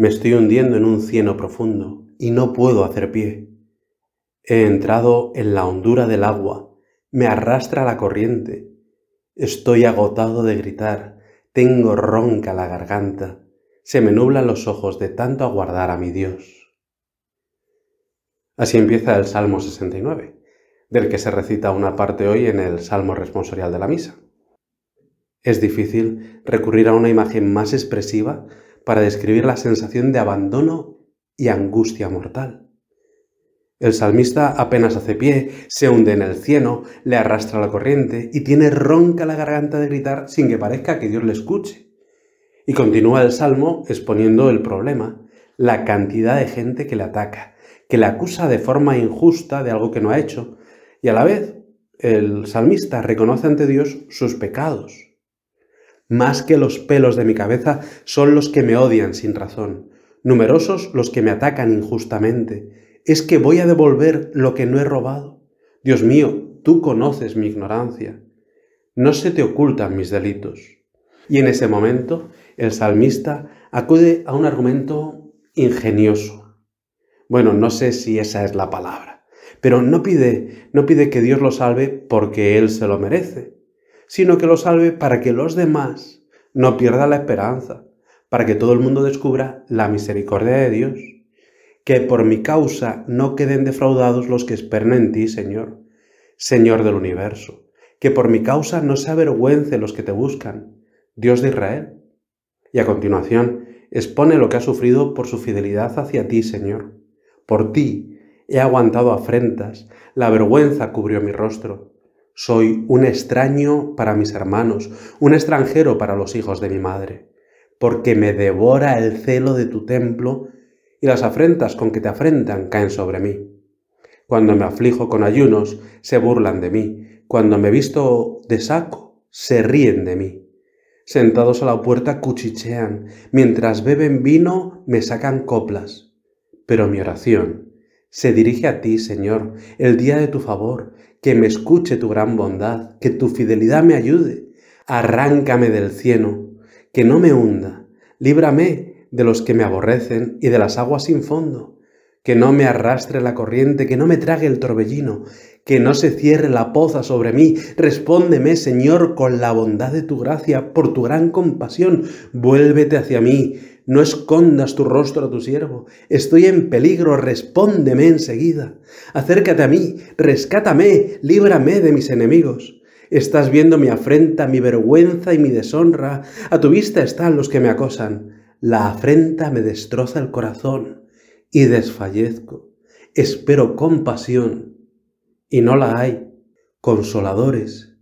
me estoy hundiendo en un cieno profundo y no puedo hacer pie. He entrado en la hondura del agua, me arrastra la corriente. Estoy agotado de gritar, tengo ronca la garganta, se me nublan los ojos de tanto aguardar a mi Dios. Así empieza el Salmo 69, del que se recita una parte hoy en el Salmo responsorial de la misa. Es difícil recurrir a una imagen más expresiva para describir la sensación de abandono y angustia mortal. El salmista apenas hace pie, se hunde en el cieno, le arrastra la corriente y tiene ronca la garganta de gritar sin que parezca que Dios le escuche. Y continúa el salmo exponiendo el problema, la cantidad de gente que le ataca, que le acusa de forma injusta de algo que no ha hecho, y a la vez el salmista reconoce ante Dios sus pecados, más que los pelos de mi cabeza son los que me odian sin razón, numerosos los que me atacan injustamente. ¿Es que voy a devolver lo que no he robado? Dios mío, tú conoces mi ignorancia. No se te ocultan mis delitos. Y en ese momento el salmista acude a un argumento ingenioso. Bueno, no sé si esa es la palabra, pero no pide, no pide que Dios lo salve porque él se lo merece, sino que lo salve para que los demás no pierdan la esperanza, para que todo el mundo descubra la misericordia de Dios. Que por mi causa no queden defraudados los que esperan en ti, Señor, Señor del universo. Que por mi causa no se avergüence los que te buscan, Dios de Israel. Y a continuación, expone lo que ha sufrido por su fidelidad hacia ti, Señor. Por ti he aguantado afrentas, la vergüenza cubrió mi rostro. Soy un extraño para mis hermanos, un extranjero para los hijos de mi madre, porque me devora el celo de tu templo y las afrentas con que te afrentan caen sobre mí. Cuando me aflijo con ayunos, se burlan de mí, cuando me visto de saco, se ríen de mí. Sentados a la puerta cuchichean, mientras beben vino me sacan coplas. Pero mi oración se dirige a ti, Señor, el día de tu favor, que me escuche tu gran bondad, que tu fidelidad me ayude. Arráncame del cielo, que no me hunda. Líbrame de los que me aborrecen y de las aguas sin fondo que no me arrastre la corriente, que no me trague el torbellino, que no se cierre la poza sobre mí. Respóndeme, Señor, con la bondad de tu gracia, por tu gran compasión, vuélvete hacia mí. No escondas tu rostro a tu siervo. Estoy en peligro, respóndeme enseguida. Acércate a mí, rescátame, líbrame de mis enemigos. Estás viendo mi afrenta, mi vergüenza y mi deshonra. A tu vista están los que me acosan. La afrenta me destroza el corazón y desfallezco. Espero compasión y no la hay, consoladores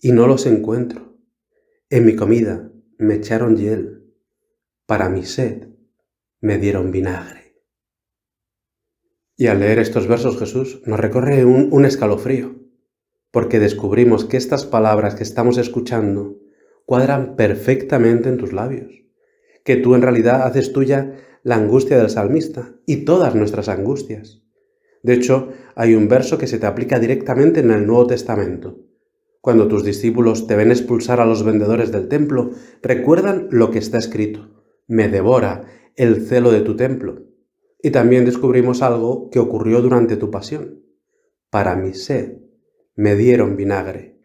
y no los encuentro. En mi comida me echaron hiel, para mi sed me dieron vinagre. Y al leer estos versos Jesús nos recorre un, un escalofrío, porque descubrimos que estas palabras que estamos escuchando cuadran perfectamente en tus labios, que tú en realidad haces tuya la angustia del salmista y todas nuestras angustias. De hecho, hay un verso que se te aplica directamente en el Nuevo Testamento. Cuando tus discípulos te ven expulsar a los vendedores del templo, recuerdan lo que está escrito. Me devora el celo de tu templo. Y también descubrimos algo que ocurrió durante tu pasión. Para mi sed me dieron vinagre.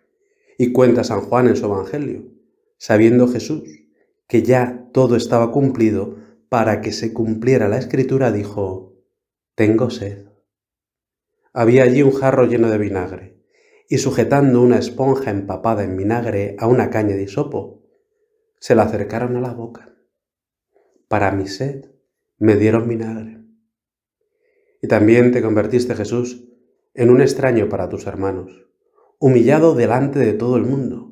Y cuenta San Juan en su Evangelio, sabiendo Jesús que ya todo estaba cumplido para que se cumpliera la escritura, dijo, Tengo sed. Había allí un jarro lleno de vinagre, y sujetando una esponja empapada en vinagre a una caña de hisopo, se la acercaron a la boca. Para mi sed me dieron vinagre. Y también te convertiste, Jesús, en un extraño para tus hermanos, humillado delante de todo el mundo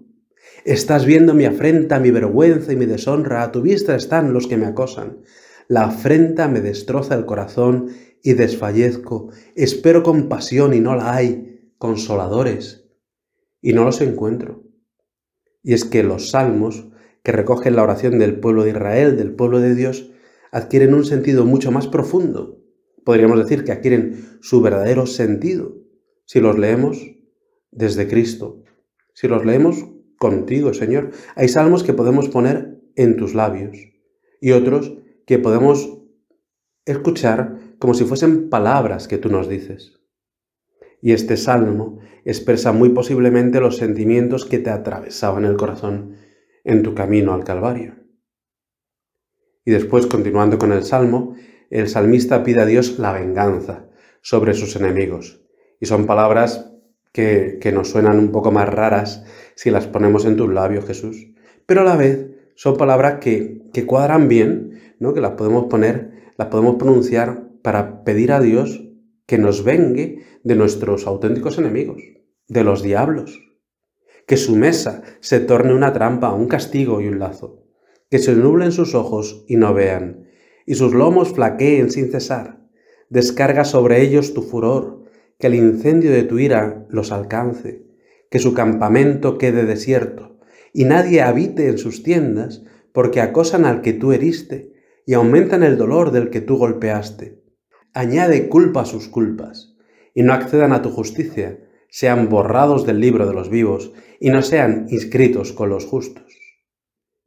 Estás viendo mi afrenta, mi vergüenza y mi deshonra, a tu vista están los que me acosan. La afrenta me destroza el corazón y desfallezco. Espero compasión y no la hay, consoladores, y no los encuentro. Y es que los salmos, que recogen la oración del pueblo de Israel, del pueblo de Dios, adquieren un sentido mucho más profundo. Podríamos decir que adquieren su verdadero sentido si los leemos desde Cristo, si los leemos contigo, Señor. Hay salmos que podemos poner en tus labios y otros que podemos escuchar como si fuesen palabras que tú nos dices. Y este salmo expresa muy posiblemente los sentimientos que te atravesaban el corazón en tu camino al Calvario. Y después, continuando con el salmo, el salmista pide a Dios la venganza sobre sus enemigos. Y son palabras que, nos suenan un poco más raras si las ponemos en tus labios, Jesús. Pero a la vez son palabras que, que cuadran bien, ¿no? que las podemos poner, las podemos pronunciar para pedir a Dios que nos vengue de nuestros auténticos enemigos, de los diablos. Que su mesa se torne una trampa, un castigo y un lazo. Que se nublen sus ojos y no vean, y sus lomos flaqueen sin cesar. Descarga sobre ellos tu furor, que el incendio de tu ira los alcance, que su campamento quede desierto, y nadie habite en sus tiendas, porque acosan al que tú heriste, y aumentan el dolor del que tú golpeaste. Añade culpa a sus culpas, y no accedan a tu justicia, sean borrados del libro de los vivos, y no sean inscritos con los justos.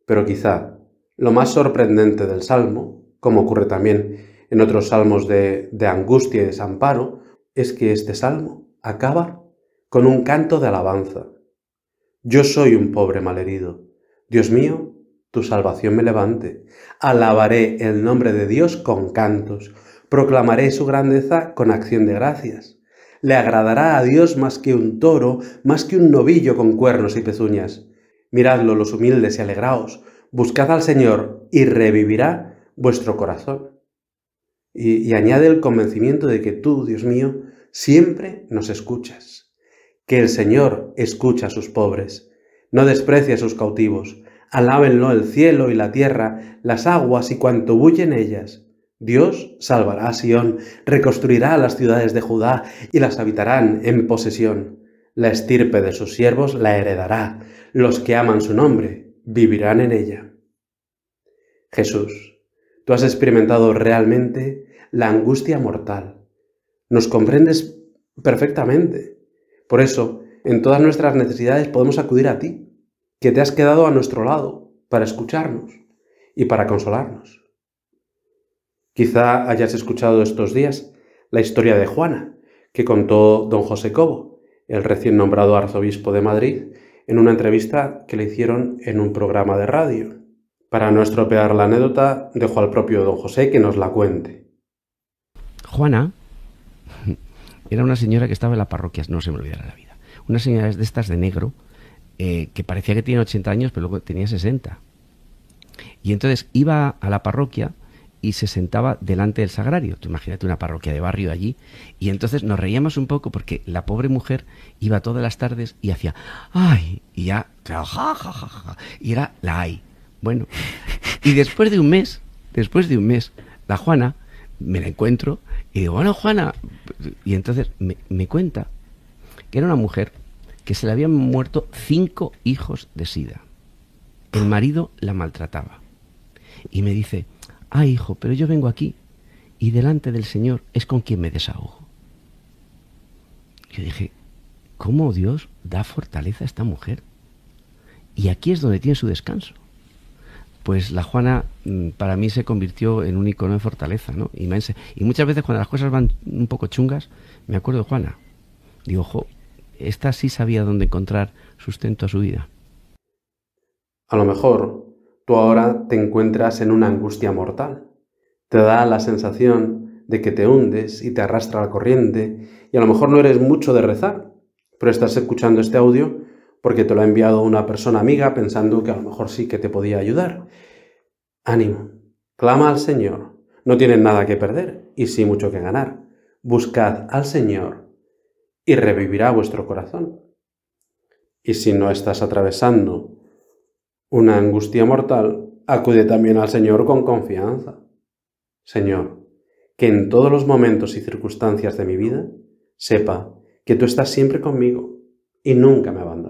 Pero quizá lo más sorprendente del Salmo, como ocurre también en otros salmos de, de angustia y desamparo, es que este salmo acaba con un canto de alabanza. Yo soy un pobre malherido. Dios mío, tu salvación me levante. Alabaré el nombre de Dios con cantos. Proclamaré su grandeza con acción de gracias. Le agradará a Dios más que un toro, más que un novillo con cuernos y pezuñas. Miradlo los humildes y alegraos. Buscad al Señor y revivirá vuestro corazón. Y, añade el convencimiento de que tú, Dios mío, siempre nos escuchas, que el Señor escucha a sus pobres, no desprecia a sus cautivos, alábenlo el cielo y la tierra, las aguas y cuanto bullen ellas. Dios salvará a Sión, reconstruirá las ciudades de Judá y las habitarán en posesión. La estirpe de sus siervos la heredará, los que aman su nombre vivirán en ella. Jesús, Tú has experimentado realmente la angustia mortal. Nos comprendes perfectamente. Por eso, en todas nuestras necesidades podemos acudir a ti, que te has quedado a nuestro lado para escucharnos y para consolarnos. Quizá hayas escuchado estos días la historia de Juana, que contó don José Cobo, el recién nombrado arzobispo de Madrid, en una entrevista que le hicieron en un programa de radio. Para no estropear la anécdota, dejo al propio don José que nos la cuente. Juana era una señora que estaba en la parroquia, no se me olvidará la vida. Una señora de estas de negro, eh, que parecía que tenía 80 años, pero luego tenía 60. Y entonces iba a la parroquia y se sentaba delante del sagrario. Tú imagínate una parroquia de barrio allí. Y entonces nos reíamos un poco porque la pobre mujer iba todas las tardes y hacía, ay, y ya, ja, ja, ja, ja. Y era la ay, bueno, y después de un mes, después de un mes, la Juana me la encuentro y digo, bueno, Juana, y entonces me, cuenta que era una mujer que se le habían muerto cinco hijos de sida. El marido la maltrataba. Y me dice, ah, hijo, pero yo vengo aquí y delante del Señor es con quien me desahogo. Yo dije, ¿cómo Dios da fortaleza a esta mujer? Y aquí es donde tiene su descanso pues la Juana mm, para mí se convirtió en un icono de fortaleza, ¿no? Y muchas veces cuando las cosas van un poco chungas, me acuerdo de Juana. Digo, ojo, esta sí sabía dónde encontrar sustento a su vida. A lo mejor tú ahora te encuentras en una angustia mortal. Te da la sensación de que te hundes y te arrastra la corriente y a lo mejor no eres mucho de rezar, pero estás escuchando este audio porque te lo ha enviado una persona amiga pensando que a lo mejor sí que te podía ayudar. Ánimo, clama al Señor, no tienes nada que perder y sí mucho que ganar. Buscad al Señor y revivirá vuestro corazón. Y si no estás atravesando una angustia mortal, acude también al Señor con confianza. Señor, que en todos los momentos y circunstancias de mi vida sepa que tú estás siempre conmigo y nunca me abandonas.